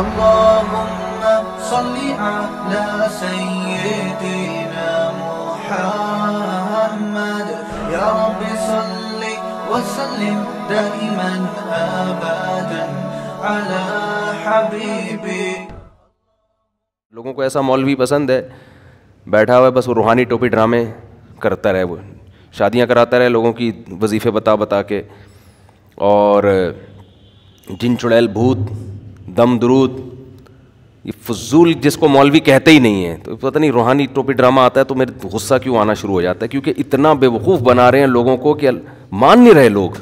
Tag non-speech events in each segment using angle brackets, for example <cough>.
اللهم صل على سيدنا محمد يا رب صل وسلم دائما أبدا على حبيبي लोगों को ऐसा मौलवी पसंद है बैठा हुआ है बस वो रूहानी टोपी ड्रामे करता रहे वो शादियां कराता रहे लोगों की वजीफ़े बता बता के और जिन चुड़ैल भूत दम दरूद ये फजूल जिसको मौलवी कहते ही नहीं है तो पता नहीं रूहानी टोपी ड्रामा आता है तो मेरे गुस्सा क्यों आना शुरू हो जाता है क्योंकि इतना बेवकूफ़ बना रहे हैं लोगों को कि मान नहीं रहे लोग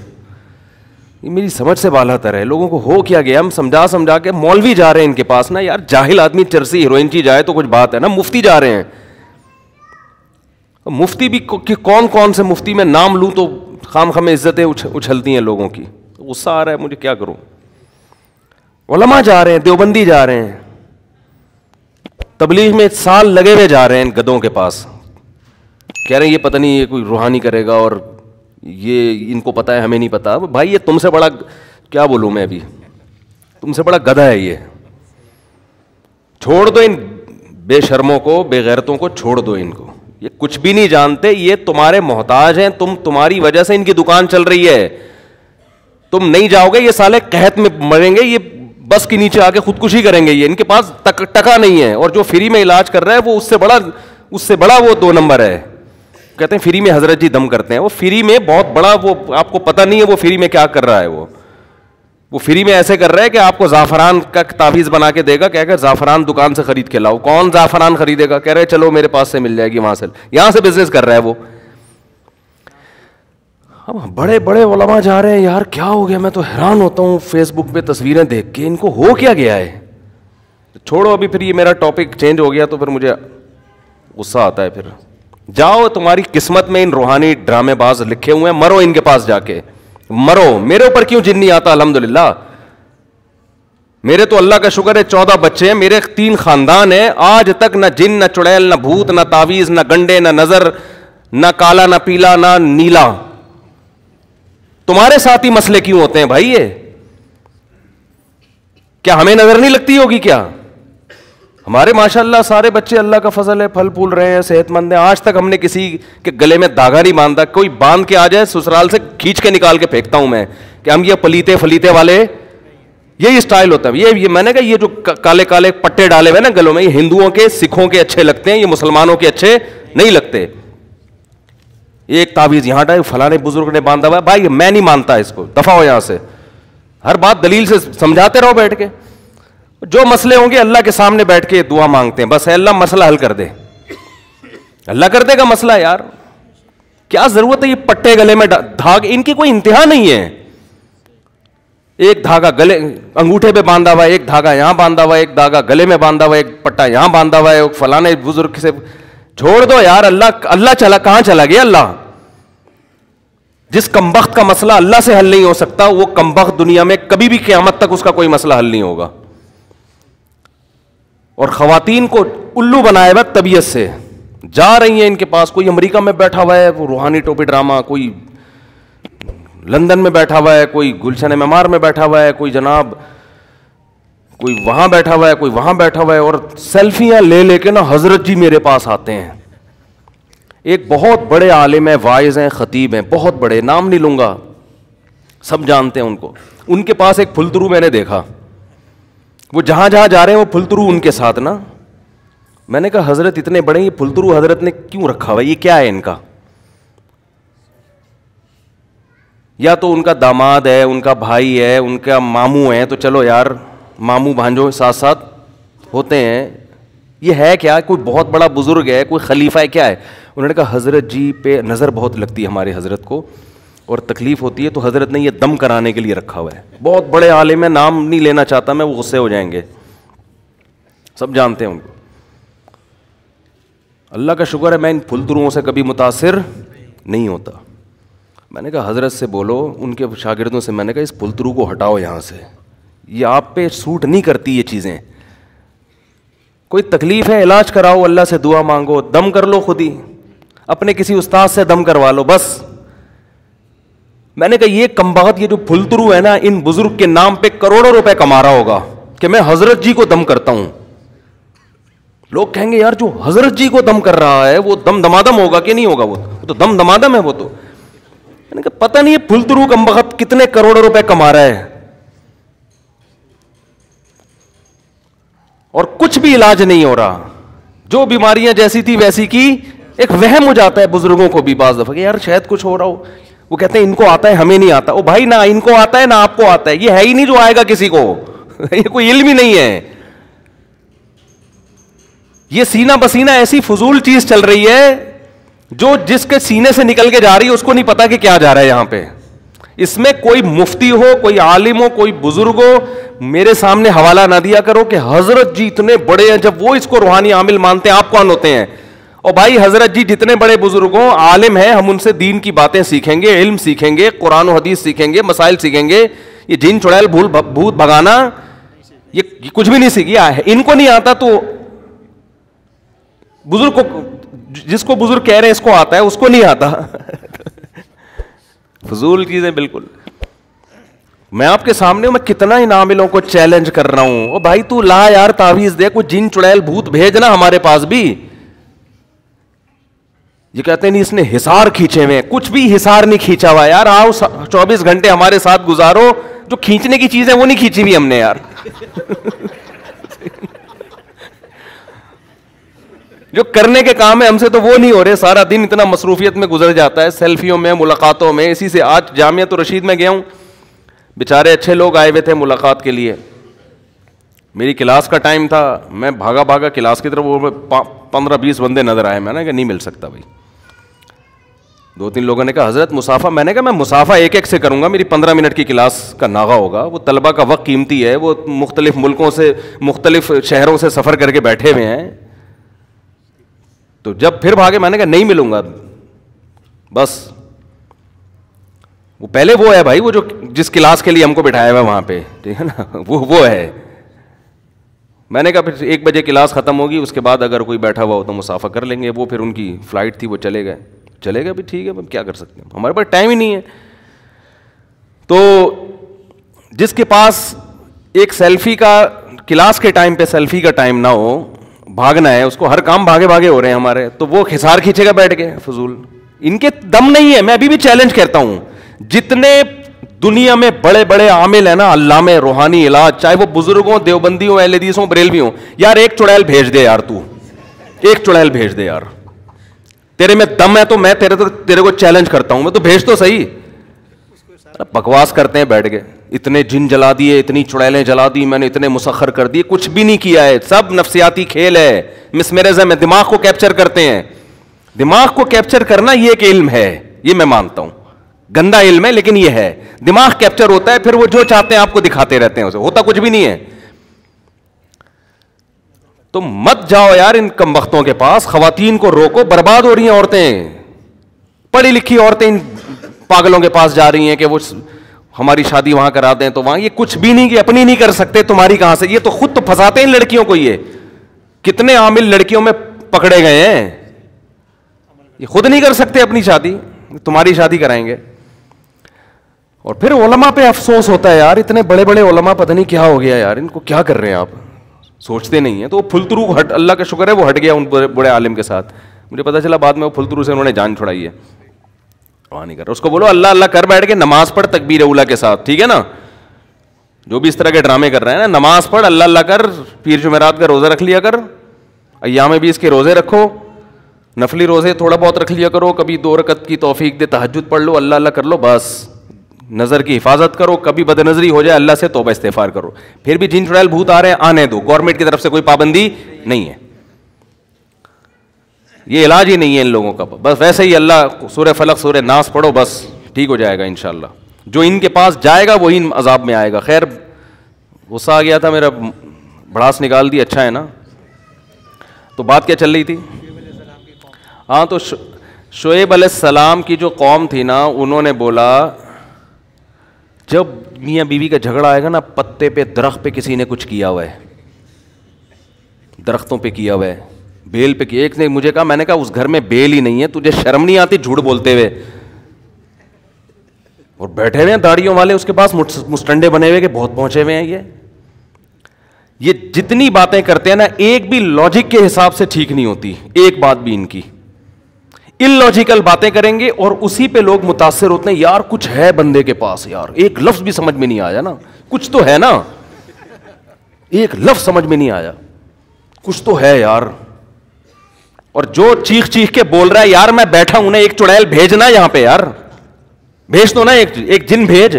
ये मेरी समझ से बालातर है लोगों को हो क्या गया हम समझा समझा के मौलवी जा रहे हैं इनके पास ना यार जाहिल आदमी चरसी हीरोइन की जाए तो कुछ बात है ना मुफ्ती जा रहे हैं मुफ्ती भी कि कौन कौन से मुफ्ती में नाम लूँ तो खाम खमे इज्जतें उछलती हैं लोगों की गुस्सा आ रहा है मुझे क्या करूँ वलमा जा रहे हैं देवबंदी जा रहे हैं तबलीग में साल लगे हुए जा रहे हैं इन गदों के पास कह रहे हैं ये पता नहीं ये कोई रूहानी करेगा और ये इनको पता है हमें नहीं पता भाई ये तुमसे बड़ा क्या बोलू मैं अभी तुमसे बड़ा गधा है ये छोड़ दो इन बेशर्मों को बेगैरतों को छोड़ दो इनको ये कुछ भी नहीं जानते ये तुम्हारे मोहताज हैं तुम तुम्हारी वजह से इनकी दुकान चल रही है तुम नहीं जाओगे ये साले कहत में मरेंगे ये बस के नीचे आके खुदकुशी करेंगे ये इनके पास तक, टका नहीं है और जो फ्री में इलाज कर रहा है वो उससे बड़ा उससे बड़ा वो दो नंबर है कहते हैं फ्री में हजरत जी दम करते हैं वो फ्री में बहुत बड़ा वो आपको पता नहीं है वो फ्री में क्या कर रहा है वो वो फ्री में ऐसे कर रहा है कि आपको ज़ाफ़रान का तावीज़ बना के देगा कहकर ज़ाफ़रान दुकान से खरीद के लाओ कौन ज़ाफ़रान खरीदेगा कह रहे चलो मेरे पास से मिल जाएगी वहां से यहां से बिजनेस कर रहा है वो अब बड़े बड़े वलमा जा रहे हैं यार क्या हो गया मैं तो हैरान होता हूँ फेसबुक पे तस्वीरें देख के इनको हो क्या गया है तो छोड़ो अभी फिर ये मेरा टॉपिक चेंज हो गया तो फिर मुझे गुस्सा आता है फिर जाओ तुम्हारी किस्मत में इन रूहानी ड्रामेबाज लिखे हुए हैं मरो इनके पास जाके मरो मेरे ऊपर क्यों जिन्नी आता अलहमदुल्ला मेरे तो अल्लाह का शुक्र है चौदह बच्चे हैं मेरे तीन खानदान हैं आज तक ना जिन ना चुड़ैल ना भूत ना तावीज ना गंडे ना नजर ना काला ना पीला ना नीला तुम्हारे साथ ही मसले क्यों होते हैं भाई ये क्या हमें नजर नहीं लगती होगी क्या हमारे माशाल्लाह सारे बच्चे अल्लाह का फजल है फल फूल रहे हैं सेहतमंद हैं आज तक हमने किसी के गले में धागा नहीं बांधा कोई बांध के आ जाए ससुराल से खींच के निकाल के फेंकता हूं मैं कि हम ये पलीते फलीते वाले यही स्टाइल होता है ये ये मैंने कहा ये जो काले काले पट्टे डाले हुए ना गलों में ये हिंदुओं के सिखों के अच्छे लगते हैं ये मुसलमानों के अच्छे नहीं लगते एक तावीज़ यहां डाले फलाने बुजुर्ग ने बांधा हुआ भाई मैं नहीं मानता इसको दफा हो यहां से हर बात दलील से समझाते रहो बैठ के जो मसले होंगे अल्लाह के सामने बैठ के दुआ मांगते हैं बस अल्लाह मसला हल कर दे अल्लाह कर देगा मसला यार क्या जरूरत है ये पट्टे गले में धाग इनकी कोई इंतहा नहीं है एक धागा गले अंगूठे पे बांधा हुआ है एक धागा यहां बांधा हुआ है एक धागा गले में बांधा हुआ है एक पट्टा यहां बांधा हुआ है फलाने बुजुर्ग से छोड़ दो यार अल्लाह अल्लाह चला कहां चला गया अल्लाह जिस कमबख्त का मसला अल्लाह से हल नहीं हो सकता वो कमबख्त दुनिया में कभी भी क्यामत तक उसका कोई मसला हल नहीं होगा और खातन को उल्लू बनाए हुआ तबीयत से जा रही है इनके पास कोई अमरीका में बैठा हुआ है वो रूहानी टोपी ड्रामा कोई लंदन में बैठा हुआ है कोई गुलशन ममार में बैठा हुआ है कोई जनाब कोई वहां बैठा हुआ है कोई वहां बैठा हुआ है और सेल्फियां ले लेके ना हज़रत जी मेरे पास आते हैं एक बहुत बड़े आलिम है वाइज हैं ख़तीब हैं बहुत बड़े नाम नहीं लूंगा सब जानते हैं उनको उनके पास एक फुलतरू मैंने देखा वो जहां जहां जा रहे हैं वो फुलतरू उनके साथ ना मैंने कहा हज़रत इतने बड़े ये फुलतरू हज़रत ने क्यों रखा हुआ ये क्या है इनका या तो उनका दामाद है उनका भाई है उनका मामू है तो चलो यार मामू भांजो साथ साथ होते हैं ये है क्या कोई बहुत बड़ा बुज़ुर्ग है कोई खलीफा है क्या है उन्होंने कहा हज़रत जी पे नज़र बहुत लगती है हमारे हज़रत को और तकलीफ़ होती है तो हज़रत ने ये दम कराने के लिए रखा हुआ है बहुत बड़े आले में नाम नहीं लेना चाहता मैं वो गुस्से हो जाएंगे सब जानते हैं उनको अल्लाह का शुक्र है मैं इन फुलतुरुओं से कभी मुतासर नहीं होता मैंने कहा हज़रत से बोलो उनके शागिर्दों से मैंने कहा इस फुलतरू को हटाओ यहाँ से ये आप पे सूट नहीं करती ये चीज़ें कोई तकलीफ़ है इलाज कराओ अल्लाह से दुआ मांगो दम कर लो खुद ही अपने किसी उस्ताद से दम करवा लो बस मैंने कहा ये कम्बात ये जो फुलतरू है ना इन बुज़ुर्ग के नाम पे करोड़ों रुपए कमा रहा होगा कि मैं हज़रत जी को दम करता हूं लोग कहेंगे यार जो हज़रत जी को दम कर रहा है वो दम दमादम होगा कि नहीं होगा वो तो दम दमादम है वो तो पता नहीं ये फुलतरू कम्बखत कितने करोड़ों रुपए कमा रहा है और कुछ भी इलाज नहीं हो रहा जो बीमारियां जैसी थी वैसी की एक वहम हो जाता है बुजुर्गों को भी बाज दफा यार शायद कुछ हो रहा हो वो कहते हैं इनको आता है हमें नहीं आता वो भाई ना इनको आता है ना आपको आता है ये है ही नहीं जो आएगा किसी को <laughs> ये कोई इल्म ही नहीं है ये सीना बसीना ऐसी फजूल चीज चल रही है जो जिसके सीने से निकल के जा रही है उसको नहीं पता कि क्या जा रहा है यहां पर इसमें कोई मुफ्ती हो कोई आलिम हो कोई बुजुर्ग हो मेरे सामने हवाला ना दिया करो कि हजरत जी इतने बड़े हैं जब वो इसको रूहानी आमिल मानते हैं आप कौन होते हैं और भाई हजरत जी जितने बड़े बुजुर्ग हो आलिम है हम उनसे दीन की बातें सीखेंगे इल्म सीखेंगे कुरान हदीस सीखेंगे मसाइल सीखेंगे ये जिन चुड़ैल भूल भूत भगाना ये, कुछ भी नहीं सीखी इनको नहीं आता तो बुजुर्ग को जिसको बुजुर्ग कह रहे हैं इसको आता है उसको नहीं आता <laughs> फजूल चीज़ें बिल्कुल मैं आपके सामने मैं कितना ही नामिलों को चैलेंज कर रहा हूं ओ भाई तू ला यार तावीज दे कोई जिन चुड़ैल भूत भेजना हमारे पास भी ये कहते नहीं इसने हिसार खींचे हुए कुछ भी हिसार नहीं खींचा हुआ यार आओ चौबीस घंटे हमारे साथ गुजारो जो खींचने की चीज है वो नहीं खींची हुई हमने यार जो करने के काम है हमसे तो वो नहीं हो रहे सारा दिन इतना मसरूफियत में गुजर जाता है सेल्फियों में मुलाकातों में इसी से आज जामिया तो रशीद में गया हूँ बेचारे अच्छे लोग आए हुए थे मुलाकात के लिए मेरी क्लास का टाइम था मैं भागा भागा क्लास की तरफ वो पंद्रह बीस बंदे नजर आए मैंने कहा नहीं मिल सकता भाई दो तीन लोगों ने कहा हज़रत मुसाफा मैंने कहा मैं मुसाफा एक एक से करूंगा मेरी पंद्रह मिनट की क्लास का नागा होगा वो तलबा का वक्त कीमती है वो मुख्तलिफ मुल्कों से मुख्तलिफ शहरों से सफ़र करके बैठे हुए हैं तो जब फिर भागे मैंने कहा नहीं मिलूंगा बस वो पहले वो है भाई वो जो जिस क्लास के लिए हमको बिठाया हुआ वहां पे ठीक है ना <laughs> वो वो है मैंने कहा फिर एक बजे क्लास ख़त्म होगी उसके बाद अगर कोई बैठा हुआ हो तो मुसाफा कर लेंगे वो फिर उनकी फ़्लाइट थी वो चले गए चले गए भी ठीक है क्या कर सकते हैं हमारे पास टाइम ही नहीं है तो जिसके पास एक सेल्फी का क्लास के टाइम पे सेल्फी का टाइम ना हो भागना है उसको हर काम भागे भागे हो रहे हैं हमारे तो वो खिसार खींचेगा बैठ के फजूल इनके दम नहीं है मैं अभी भी चैलेंज करता हूं जितने दुनिया में बड़े बड़े आमिल है ना अल्लाह में रूहानी इलाज चाहे वो बुजुर्ग हो देवबंदी हो एल हो बरेलवी हो यार एक चुड़ैल भेज दे यार तू एक चुड़ैल भेज दे यार तेरे में दम है तो मैं तेरे तो तेरे को चैलेंज करता हूं मैं तो भेज तो सही बकवास करते हैं बैठ गए इतने जिन जला दिए इतनी चुड़ैलें जला दी मैंने इतने मुसखर कर दिए कुछ भी नहीं किया है सब नफसियाती खेल है मिसमेरिज्म है दिमाग को कैप्चर करते हैं दिमाग को कैप्चर करना यह एक इल्म है ये मैं मानता हूं गंदा इल्म है लेकिन यह है दिमाग कैप्चर होता है फिर वो जो चाहते हैं आपको दिखाते रहते हैं उसे होता कुछ भी नहीं है तो मत जाओ यार इन कम वक्तों के पास खातन को रोको बर्बाद हो रही हैं औरतें पढ़ी लिखी औरतें इन पागलों के पास जा रही हैं कि वो हमारी शादी वहां करा हैं तो वहां ये कुछ भी नहीं कि अपनी नहीं कर सकते तुम्हारी कहां से ये तो खुद तो फंसाते हैं लड़कियों को ये कितने आमिल लड़कियों में पकड़े गए हैं ये खुद नहीं कर सकते अपनी शादी तुम्हारी शादी कराएंगे और फिर ओलमा पे अफसोस होता है यार इतने बड़े बड़े ओलमा पता नहीं क्या हो गया यार इनको क्या कर रहे हैं आप सोचते नहीं है तो वो फुलतरू हट अल्लाह का शुक्र है वो हट गया उन बड़े आलिम के साथ मुझे पता चला बाद में वो फुलतरू से उन्होंने जान छुड़ाई है परवाह नहीं कर रहा उसको बोलो अल्लाह अल्लाह कर बैठ के नमाज पढ़ तकबीर उला के साथ ठीक है ना जो भी इस तरह के ड्रामे कर रहे हैं ना नमाज पढ़ अल्लाह अल्लाह कर पीर जुमेरात का रोज़ा रख लिया कर अयाम भी इसके रोज़े रखो नफली रोज़े थोड़ा बहुत रख लिया करो कभी दो रकत की तोफ़ीक दे तहजद पढ़ लो अल्लाह अल्लाह कर लो बस नज़र की हिफाजत करो कभी बदनजरी हो जाए अल्लाह से तोबा इस्तेफार करो फिर भी जिन चुड़ैल भूत आ रहे हैं आने दो गवर्नमेंट की तरफ से कोई पाबंदी नहीं है ये इलाज ही नहीं है इन लोगों का बस वैसे ही अल्लाह सूर फलक सूर्य नाश पढ़ो बस ठीक हो जाएगा इन जो इनके पास जाएगा वही इन अजाब में आएगा खैर गुस्सा आ गया था मेरा भड़ास निकाल दी अच्छा है ना तो बात क्या चल रही थी हाँ तो शोएब सलाम की जो कौम थी ना उन्होंने बोला जब मियाँ बीवी का झगड़ा आएगा ना पत्ते पे दरख्त पे किसी ने कुछ किया हुआ है दरख्तों पे किया हुआ है बेल पे की एक ने मुझे कहा मैंने कहा उस घर में बेल ही नहीं है तुझे शर्म नहीं आती झूठ बोलते हुए और बैठे हुए हैं दाढ़ियों वाले उसके पास मुस्टंडे बने हुए के बहुत पहुंचे हुए हैं ये ये जितनी बातें करते हैं ना एक भी लॉजिक के हिसाब से ठीक नहीं होती एक बात भी इनकी इलॉजिकल बातें करेंगे और उसी पे लोग मुतासर होते हैं यार कुछ है बंदे के पास यार एक लफ्ज भी समझ में नहीं आया ना कुछ तो है ना एक लफ्ज समझ में नहीं आया कुछ तो है यार और जो चीख चीख के बोल रहा है यार मैं बैठा हूं एक चुड़ैल भेजना यहां पे यार भेज दो ना एक एक जिन भेज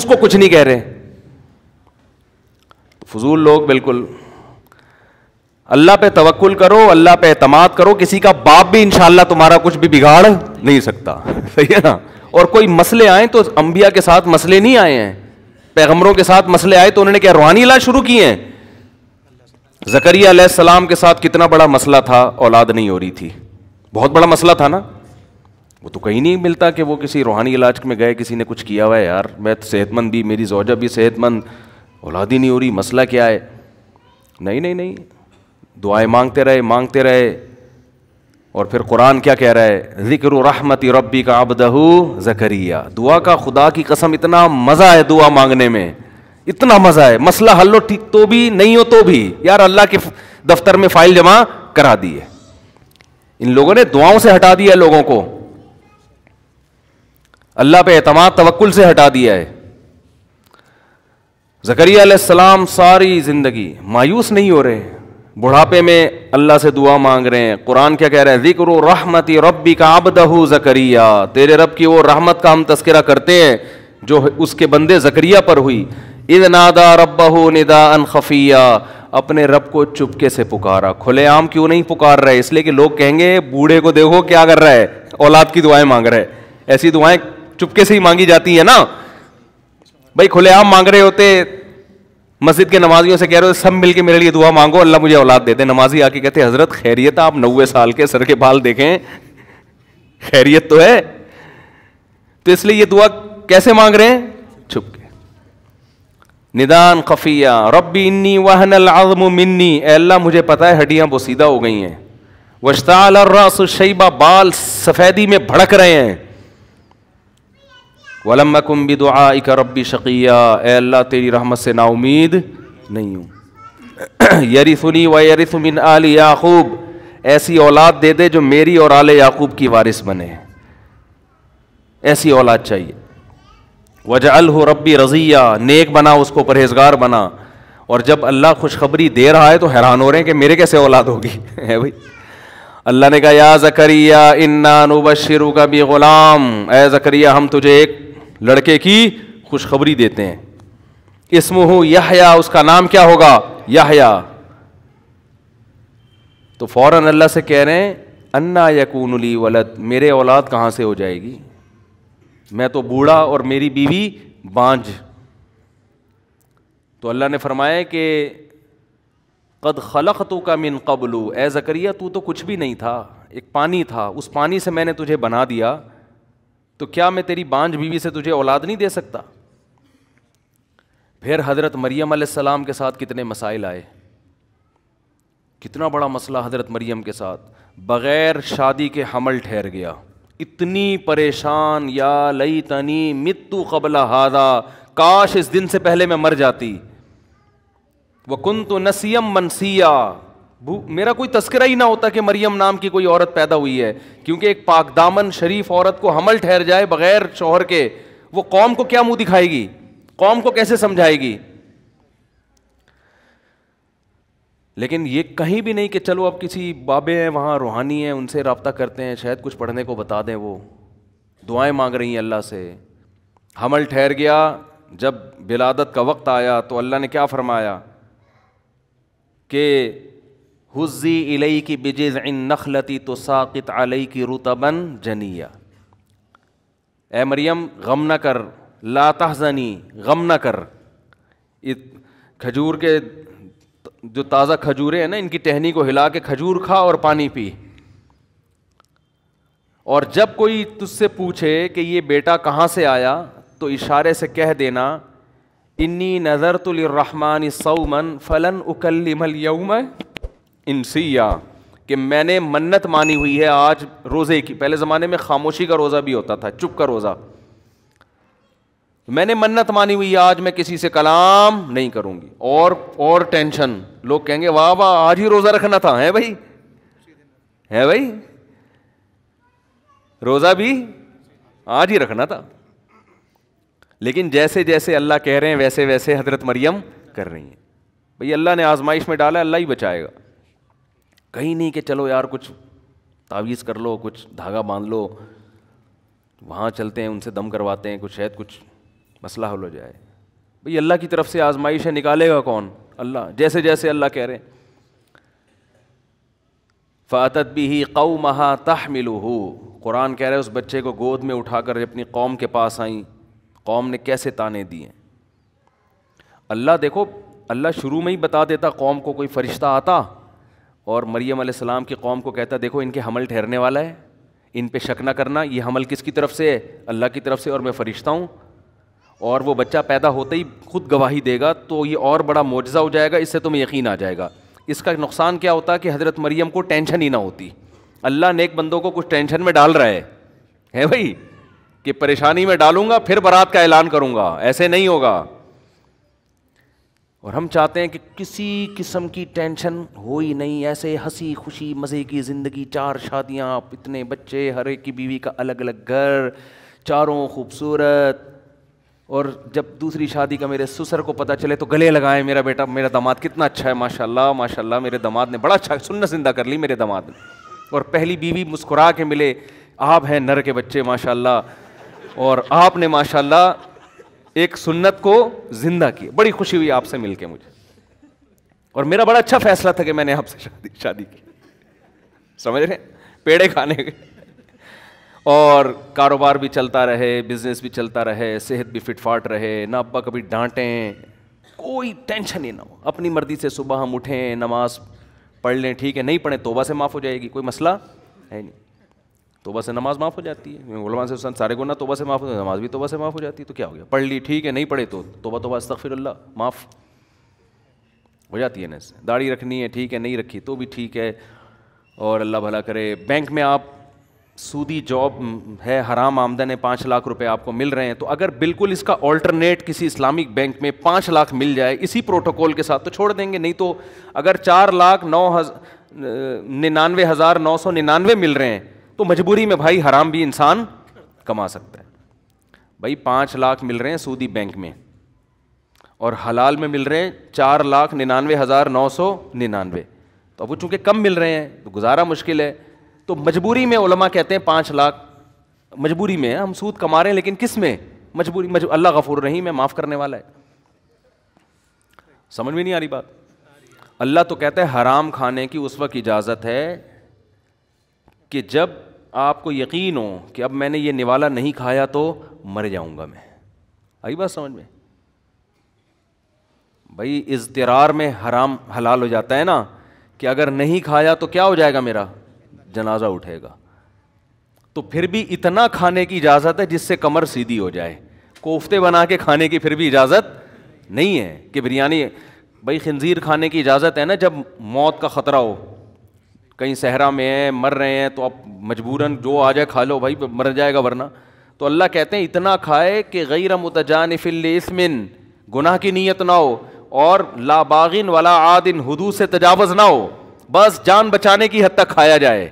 उसको कुछ नहीं कह रहे तो फजूल लोग बिल्कुल अल्लाह पे तवक्ल करो अल्लाह पे एतमाद करो किसी का बाप भी इंशाला तुम्हारा कुछ भी बिगाड़ नहीं सकता <laughs> सही है ना और कोई मसले आए तो अंबिया के साथ मसले नहीं आए हैं पैगमरों के साथ मसले आए तो उन्होंने क्या रूहानी इलाज शुरू किए हैं जकरिया सलाम के साथ कितना बड़ा मसला था औलाद नहीं हो रही थी बहुत बड़ा मसला था ना वो तो कहीं नहीं मिलता कि वो किसी रूहानी इलाज में गए किसी ने कुछ किया हुआ है यार मैं तो सेहतमंद भी मेरी जौजा भी सेहतमंद औलाद ही नहीं हो रही मसला क्या है नहीं नहीं नहीं दुआएं मांगते रहे मांगते रहे और फिर कुरान क्या कह रहा है जिक्र रहमत रब्बी का आबदहू जकरिया दुआ का खुदा की कसम इतना मज़ा है दुआ मांगने में इतना मजा है मसला हल ठीक तो भी नहीं हो तो भी यार अल्लाह के दफ्तर में फाइल जमा करा दी है इन लोगों ने दुआओं से हटा दिया लोगों को अल्लाह पे एतम तवक्ल से हटा दिया है जकरिया सलाम सारी जिंदगी मायूस नहीं हो रहे बुढ़ापे में अल्लाह से दुआ मांग रहे हैं कुरान क्या कह रहे हैं जिक्र रहमती रब्बी का आबदहू जकरिया तेरे रब की वो रहमत का हम तस्करा करते हैं जो उसके बंदे जकरिया पर हुई इध नादा रबहू निदा अन खफिया अपने रब को चुपके से पुकारा खुलेआम क्यों नहीं पुकार रहे इसलिए कि लोग कहेंगे बूढ़े को देखो क्या कर रहा है औलाद की दुआएं मांग रहे ऐसी दुआएं चुपके से ही मांगी जाती है ना भाई खुलेआम मांग रहे होते मस्जिद के नमाजियों से कह रहे हो सब मिलके मेरे लिए दुआ मांगो अल्लाह मुझे औलाद दे दे नमाजी आके कहते हजरत खैरियत आप नब्बे साल के सर के बाल देखें खैरियत तो है तो इसलिए ये दुआ कैसे मांग रहे हैं चुपके निदान खफिया रब्बी इन्नी वाहन आज़म मिन्नी अल्लाह मुझे पता है हड्डियाँ बोसीदा हो गई हैं वशताल शैबा बाल सफ़ेदी में भड़क रहे हैं वलमकुम दो दुआ का रब्बी शकिया अल्लाह तेरी रहमत से नाउमीद नहीं हूँ <clears throat> सुनी व सुमिन आल याकूब ऐसी औलाद दे दे जो मेरी और आल याकूब की वारिस बने ऐसी औलाद चाहिए वजअल हो रब्बी रज़िया नेक बना उसको परहेजगार बना और जब अल्लाह खुशखबरी दे रहा है तो हैरान हो रहे हैं कि मेरे कैसे औलाद होगी <laughs> है भाई अल्लाह ने कहा या जकरिया इन्ना नुबशरू का बी ग़ुलाम ए जकरिया हम तुझे एक लड़के की खुशखबरी देते हैं इसमह यहया उसका नाम क्या होगा यहया तो फ़ौर अल्लाह से कह रहे हैं अन्ना यकूनली वलद मेरे औलाद कहाँ से हो जाएगी मैं तो बूढ़ा और मेरी बीवी बांझ तो अल्लाह ने फरमाया कि कद खलक तो का मिन कबलू ए जकरिया तू तो कुछ भी नहीं था एक पानी था उस पानी से मैंने तुझे बना दिया तो क्या मैं तेरी बांझ बीवी से तुझे औलाद नहीं दे सकता फिर हज़रत मरियम सलाम के साथ कितने मसाइल आए कितना बड़ा मसला हज़रत मरियम के साथ बग़ैर शादी के हमल ठहर गया इतनी परेशान या लई तनी मित्तु कबला हादा काश इस दिन से पहले मैं मर जाती वह कुन तो नसीम मनसिया मेरा कोई तस्करा ही ना होता कि मरियम नाम की कोई औरत पैदा हुई है क्योंकि एक पाकदामन शरीफ औरत को हमल ठहर जाए बगैर शोहर के वो कौम को क्या मुंह दिखाएगी कौम को कैसे समझाएगी लेकिन ये कहीं भी नहीं कि चलो अब किसी बाबे हैं वहाँ रूहानी हैं उनसे रबता करते हैं शायद कुछ पढ़ने को बता दें वो दुआएं मांग रही हैं अल्लाह से हमल ठहर गया जब बिलादत का वक्त आया तो अल्लाह ने क्या फरमाया कि हुज़ी इलई की बिजेज इन नखलती तो साकित अलई की रुतबन जनिया ए मरियम गम न कर ला तहजनी गम न कर खजूर के जो ताज़ा खजूरें हैं ना इनकी टहनी को हिला के खजूर खा और पानी पी और जब कोई तुझसे पूछे कि ये बेटा कहाँ से आया तो इशारे से कह देना इन्नी नज़र तुलरहमान सऊमन फ़लन उकलमल इन सिया कि मैंने मन्नत मानी हुई है आज रोज़े की पहले ज़माने में खामोशी का रोज़ा भी होता था चुप का रोज़ा तो मैंने मन्नत मानी हुई आज मैं किसी से कलाम नहीं करूंगी और और टेंशन लोग कहेंगे वाह वाह आज ही रोज़ा रखना था है भाई है भाई रोज़ा भी आज ही रखना था लेकिन जैसे जैसे अल्लाह कह रहे हैं वैसे वैसे हजरत मरियम कर रही हैं भाई अल्लाह ने आजमाइश में डाला अल्लाह ही बचाएगा कहीं नहीं कि चलो यार कुछ तावीज़ कर लो कुछ धागा बांध लो वहाँ चलते हैं उनसे दम करवाते हैं कुछ शायद कुछ मसला हल हो जाए भाई अल्लाह की तरफ से आजमाइश है निकालेगा कौन अल्लाह जैसे जैसे अल्लाह कह रहे हैं फ़ातत भी ही कऊ महा तह मिलू तहमिलू कुरान कह रहे उस बच्चे को गोद में उठाकर अपनी कौम के पास आई कौम ने कैसे ताने दिए अल्लाह देखो अल्लाह शुरू में ही बता देता कौम को कोई फ़रिश्ता आता और मरियम सलाम की कौम को कहता देखो इनके हमल ठहरने वाला है इन पे शक ना करना ये हमल किसकी तरफ से है अल्लाह की तरफ से और मैं फ़रिश्ता हूँ और वो बच्चा पैदा होते ही खुद गवाही देगा तो ये और बड़ा मुआजा हो जाएगा इससे तुम्हें यकीन आ जाएगा इसका नुकसान क्या होता कि हज़रत मरियम को टेंशन ही ना होती अल्लाह नेक बंदों को कुछ टेंशन में डाल रहा है है भाई कि परेशानी में डालूंगा फिर बारात का ऐलान करूंगा ऐसे नहीं होगा और हम चाहते हैं कि किसी किस्म की टेंशन हो ही नहीं ऐसे हंसी खुशी मज़े की ज़िंदगी चार शादियाँ इतने बच्चे हर एक की बीवी का अलग अलग घर चारों खूबसूरत और जब दूसरी शादी का मेरे ससुर को पता चले तो गले लगाए मेरा बेटा मेरा दामाद कितना अच्छा है माशाल्लाह माशाल्लाह मेरे दामाद ने बड़ा अच्छा सुन्नत जिंदा कर ली मेरे दामाद ने और पहली बीवी मुस्कुरा के मिले आप हैं नर के बच्चे माशाल्लाह और आपने माशाल्लाह एक सुन्नत को ज़िंदा किया बड़ी खुशी हुई आपसे मिल के मुझे और मेरा बड़ा अच्छा फैसला था कि मैंने आपसे शादी शादी की समझ रहे पेड़े खाने के और कारोबार भी चलता रहे बिजनेस भी चलता रहे सेहत भी फिटफाट रहे ना अब्बा कभी डांटें कोई टेंशन ही ना हो अपनी मर्जी से सुबह हम उठें नमाज पढ़ लें ठीक है नहीं पढ़ें तोबा से माफ़ हो जाएगी कोई मसला है नहीं तोबा से नमाज माफ़ हो जाती है गुलमान से हुसैन सारे गुना तोबा से माफ़ हो नमाज भी तोबा से माफ़ हो जाती है तो क्या हो गया पढ़ ली ठीक है नहीं पढ़े तो तोबा तोबा अस्तफ़िरल्ला माफ़ हो जाती है ना इससे दाढ़ी रखनी है ठीक है नहीं रखी तो भी ठीक है और अल्लाह भला करे बैंक में आप सूदी जॉब है हराम आमदन है पाँच लाख रुपए आपको मिल रहे हैं तो अगर बिल्कुल इसका ऑल्टरनेट किसी इस्लामिक बैंक में पाँच लाख मिल जाए इसी प्रोटोकॉल के साथ तो छोड़ देंगे नहीं तो अगर चार लाख नौ हज निन्यानवे हज़ार नौ सौ निन्यानवे मिल रहे हैं तो मजबूरी में भाई हराम भी इंसान कमा सकता है भाई पाँच लाख मिल रहे हैं सूदी बैंक में और हलाल में मिल रहे हैं चार लाख निन्यानवे हज़ार नौ सौ निन्यानवे तो अब वो चूँकि कम मिल रहे हैं तो गुजारा मुश्किल है तो मजबूरी में उलमा कहते हैं पांच लाख मजबूरी में हम सूद कमा रहे हैं लेकिन किस में मजबूरी मजबू, अल्लाह गफूर रही मैं माफ़ करने वाला है समझ में नहीं आ रही बात अल्लाह तो कहते हैं हराम खाने की उस वक्त इजाज़त है कि जब आपको यकीन हो कि अब मैंने ये निवाला नहीं खाया तो मर जाऊंगा मैं आई बात समझ में भाई इजतरार में हराम हलाल हो जाता है ना कि अगर नहीं खाया तो क्या हो जाएगा मेरा जनाजा उठेगा तो फिर भी इतना खाने की इजाज़त है जिससे कमर सीधी हो जाए कोफ्ते बना के खाने की फिर भी इजाज़त नहीं है कि बिरयानी भाई खंजीर खाने की इजाज़त है ना जब मौत का ख़तरा हो कहीं सहरा में है मर रहे हैं तो आप मजबूरन जो आ जाए खा लो भाई मर जाएगा वरना तो अल्लाह कहते हैं इतना खाए कि गैर मुतजानफ़िलस्मिन गुनाह की नीयत ना हो और लाबागिन वाला आदिन हदू से तजावज़ ना हो बस जान बचाने की हद तक खाया जाए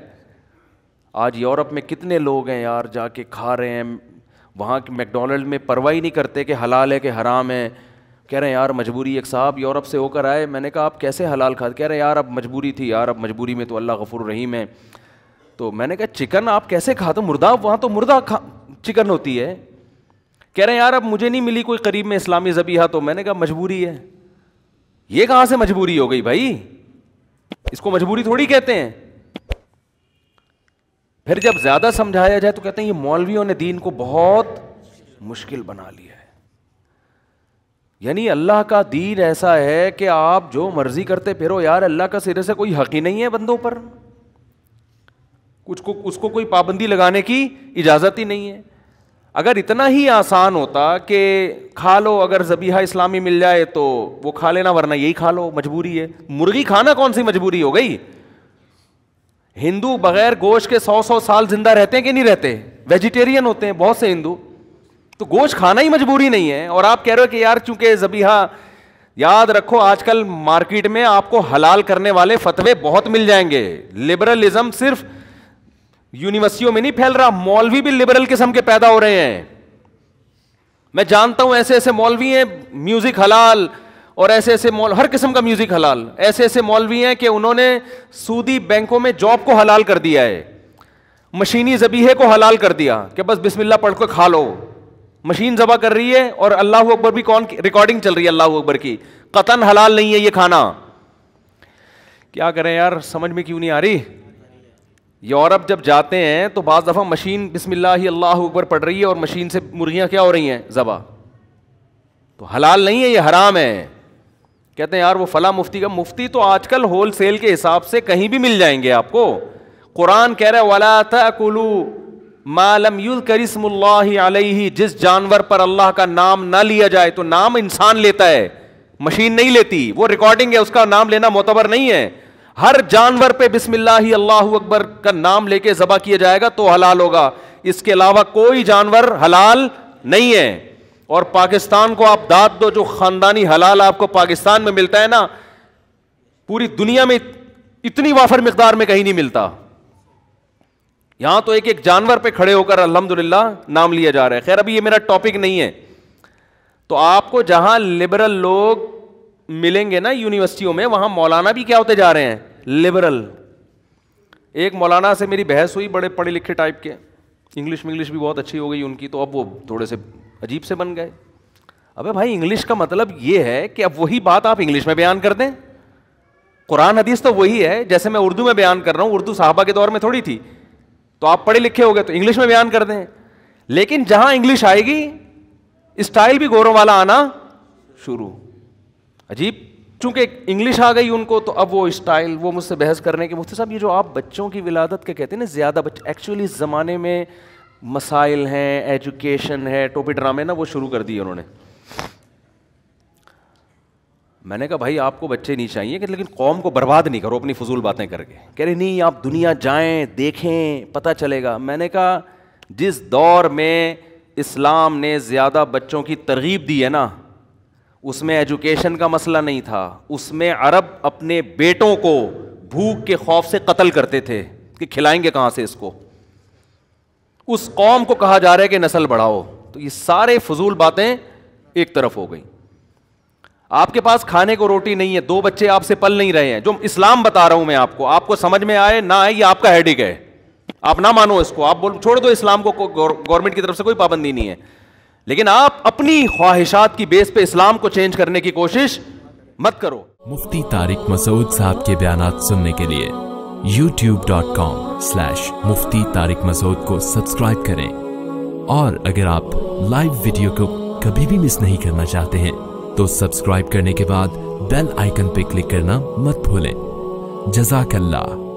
आज यूरोप में कितने लोग हैं यार जाके खा रहे हैं वहाँ के मैकडोनल्ड में परवाह ही नहीं करते कि हलाल है कि हराम है कह रहे हैं यार मजबूरी एक साहब यूरोप से होकर आए मैंने कहा आप कैसे हलाल खाते कह रहे हैं यार अब मजबूरी थी यार अब मजबूरी में तो अल्लाह गफूर रहीम है तो मैंने कहा चिकन आप कैसे खाते मुर्दा वहाँ तो मुर्दा खा चिकन होती है कह रहे हैं यार अब मुझे नहीं मिली कोई करीब में इस्लामी जबीहा तो मैंने कहा मजबूरी है ये कहाँ से मजबूरी हो गई भाई इसको मजबूरी थोड़ी कहते हैं फिर जब ज्यादा समझाया जाए तो कहते हैं ये मौलवियों ने दीन को बहुत मुश्किल बना लिया है यानी अल्लाह का दीन ऐसा है कि आप जो मर्जी करते फिरो यार अल्लाह का सिरे से कोई हक ही नहीं है बंदों पर कुछ को उसको कोई पाबंदी लगाने की इजाज़त ही नहीं है अगर इतना ही आसान होता कि खा लो अगर जबीहा इस्लामी मिल जाए तो वो खा लेना वरना यही खा लो मजबूरी है मुर्गी खाना कौन सी मजबूरी हो गई हिंदू बगैर गोश्त के सौ सौ साल जिंदा रहते हैं कि नहीं रहते वेजिटेरियन होते हैं बहुत से हिंदू तो गोश्त खाना ही मजबूरी नहीं है और आप कह रहे हो कि यार चूंकि जबीहा याद रखो आजकल मार्केट में आपको हलाल करने वाले फतवे बहुत मिल जाएंगे लिबरलिज्म सिर्फ यूनिवर्सिटियों में नहीं फैल रहा मौलवी भी लिबरल किस्म के पैदा हो रहे हैं मैं जानता हूं ऐसे ऐसे मौलवी हैं म्यूजिक हलाल और ऐसे ऐसे मॉल हर किस्म का म्यूजिक हलाल ऐसे ऐसे मौलवी हैं कि उन्होंने सूदी बैंकों में जॉब को हलाल कर दिया है मशीनी जबीहे को हलाल कर दिया कि बस बिस्मिल्लाह पढ़कर खा लो मशीन जबा कर रही है और अल्लाह अकबर भी कौन रिकॉर्डिंग चल रही है अल्लाह अकबर की कतन हलाल नहीं है ये खाना क्या करें यार समझ में क्यों नहीं आ रही यूरोप जब जाते हैं तो बज दफ़ा मशीन ही अल्लाह अकबर पढ़ रही है और मशीन से मुर्गियां क्या हो रही हैं जबा तो हलाल नहीं है ये हराम है कहते हैं यार वो फला मुफ्ती का मुफ्ती तो आजकल होल सेल के हिसाब से कहीं भी मिल जाएंगे आपको कुरान कह रहा वाला तकुलू मालम युल करिसमल्लाही जिस जानवर पर अल्लाह का नाम ना लिया जाए तो नाम इंसान लेता है मशीन नहीं लेती वो रिकॉर्डिंग है उसका नाम लेना मोतबर नहीं है हर जानवर पे बिस्मिल्लाह अल्लाह अकबर का नाम लेके जबा किया जाएगा तो हलाल होगा इसके अलावा कोई जानवर हलाल नहीं है और पाकिस्तान को आप दाद दो जो खानदानी हलाल आपको पाकिस्तान में मिलता है ना पूरी दुनिया में इतनी वाफर मकदार में कहीं नहीं मिलता यहां तो एक एक जानवर पे खड़े होकर अल्हम्दुलिल्लाह नाम लिया जा रहा है खैर अभी ये मेरा टॉपिक नहीं है तो आपको जहां लिबरल लोग मिलेंगे ना यूनिवर्सिटियों में वहां मौलाना भी क्या होते जा रहे हैं लिबरल एक मौलाना से मेरी बहस हुई बड़े पढ़े लिखे टाइप के इंग्लिश में इंग्लिश भी बहुत अच्छी हो गई उनकी तो अब वो थोड़े से अजीब से बन गए अबे भाई इंग्लिश का मतलब ये है कि अब वही बात आप इंग्लिश में बयान कर दें कुरान हदीस तो वही है जैसे मैं उर्दू में बयान कर रहा हूँ उर्दू साहबा के दौर में थोड़ी थी तो आप पढ़े लिखे हो गए तो इंग्लिश में बयान कर दें लेकिन जहाँ इंग्लिश आएगी स्टाइल भी गोरों वाला आना शुरू अजीब चूंकि इंग्लिश आ गई उनको तो अब वो स्टाइल वो मुझसे बहस करने के मुफ्ती साहब ये जो आप बच्चों की विलादत के कहते हैं ना ज़्यादा बच्चे एक्चुअली इस ज़माने में मसाइल हैं एजुकेशन है टोपी ड्रामे ना वो शुरू कर दिए उन्होंने मैंने कहा भाई आपको बच्चे नहीं चाहिए कि लेकिन कौम को बर्बाद नहीं करो अपनी फजूल बातें करके कह रहे नहीं आप दुनिया जाएं देखें पता चलेगा मैंने कहा जिस दौर में इस्लाम ने ज़्यादा बच्चों की तरगीब दी है ना उसमें एजुकेशन का मसला नहीं था उसमें अरब अपने बेटों को भूख के खौफ से कत्ल करते थे कि खिलाएंगे कहाँ से इसको उस कौम को कहा जा रहा है कि नस्ल बढ़ाओ तो ये सारे फजूल बातें एक तरफ हो गई आपके पास खाने को रोटी नहीं है दो बच्चे आपसे पल नहीं रहे हैं जो इस्लाम बता रहा हूं मैं आपको आपको समझ में आए ना आए ये आपका हेडिक है आप ना मानो इसको आप बोल छोड़ दो इस्लाम को गवर्नमेंट की तरफ से कोई पाबंदी नहीं है लेकिन आप अपनी ख्वाहिशात की बेस पे इस्लाम को चेंज करने की कोशिश मत करो मुफ्ती तारिक मसूद साहब के बयान सुनने के लिए यूट्यूब स्लैश मुफ्ती तारिक मसूद को सब्सक्राइब करें और अगर आप लाइव वीडियो को कभी भी मिस नहीं करना चाहते हैं तो सब्सक्राइब करने के बाद बेल आइकन पर क्लिक करना मत भूलें जजाकल्ला